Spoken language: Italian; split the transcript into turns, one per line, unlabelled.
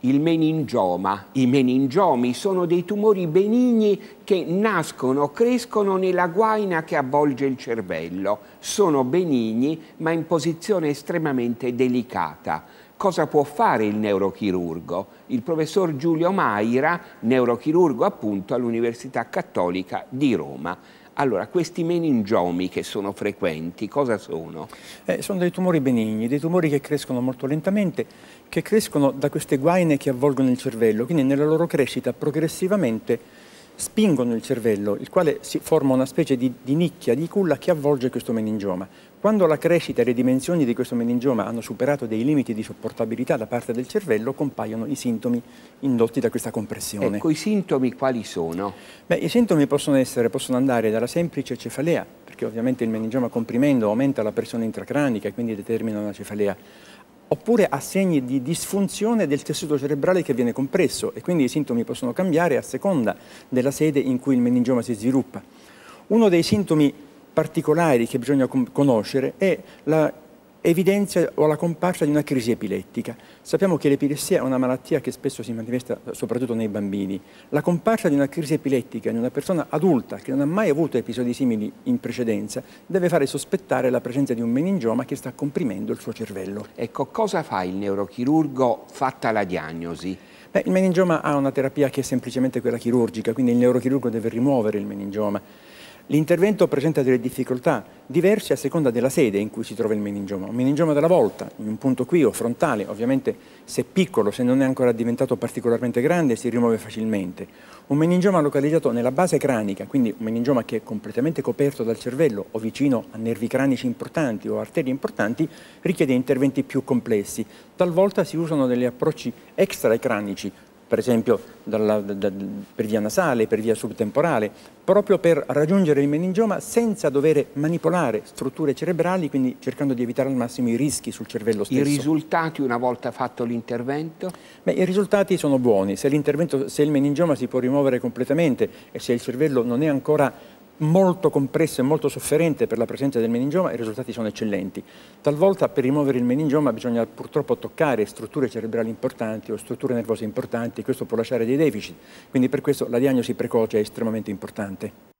il meningioma. I meningiomi sono dei tumori benigni che nascono, crescono nella guaina che avvolge il cervello. Sono benigni ma in posizione estremamente delicata. Cosa può fare il neurochirurgo? Il professor Giulio Maira, neurochirurgo appunto all'Università Cattolica di Roma allora, questi meningiomi
che sono frequenti, cosa sono? Eh, sono dei tumori benigni, dei tumori che crescono molto lentamente, che crescono da queste guaine che avvolgono il cervello, quindi nella loro crescita progressivamente spingono il cervello, il quale si forma una specie di, di nicchia, di culla che avvolge questo meningioma. Quando la crescita e le dimensioni di questo meningioma hanno superato dei limiti di sopportabilità da parte del cervello, compaiono i sintomi indotti da questa compressione. Ecco, i sintomi quali sono? Beh, i sintomi possono, essere, possono andare dalla semplice cefalea, perché ovviamente il meningioma comprimendo aumenta la pressione intracranica e quindi determina una cefalea, oppure a segni di disfunzione del tessuto cerebrale che viene compresso e quindi i sintomi possono cambiare a seconda della sede in cui il meningioma si sviluppa. Uno dei sintomi particolari che bisogna conoscere è la evidenzia o la comparsa di una crisi epilettica. Sappiamo che l'epilessia è una malattia che spesso si manifesta soprattutto nei bambini. La comparsa di una crisi epilettica in una persona adulta che non ha mai avuto episodi simili in precedenza deve fare sospettare la presenza di un meningioma che sta comprimendo il suo cervello. Ecco, cosa fa il neurochirurgo fatta la diagnosi? Beh, il meningioma ha una terapia che è semplicemente quella chirurgica, quindi il neurochirurgo deve rimuovere il meningioma L'intervento presenta delle difficoltà diverse a seconda della sede in cui si trova il meningioma. Un meningioma della volta, in un punto qui o frontale, ovviamente se piccolo, se non è ancora diventato particolarmente grande, si rimuove facilmente. Un meningioma localizzato nella base cranica, quindi un meningioma che è completamente coperto dal cervello o vicino a nervi cranici importanti o arterie importanti, richiede interventi più complessi. Talvolta si usano degli approcci extracranici, per esempio dalla, da, per via nasale, per via subtemporale, proprio per raggiungere il meningioma senza dover manipolare strutture cerebrali, quindi cercando di evitare al massimo i rischi sul cervello stesso. I risultati una volta fatto l'intervento? Beh, i risultati sono buoni. Se, se il meningioma si può rimuovere completamente e se il cervello non è ancora molto compresso e molto sofferente per la presenza del meningioma, e i risultati sono eccellenti. Talvolta per rimuovere il meningioma bisogna purtroppo toccare strutture cerebrali importanti o strutture nervose importanti, questo può lasciare dei deficit, quindi per questo la diagnosi precoce è estremamente importante.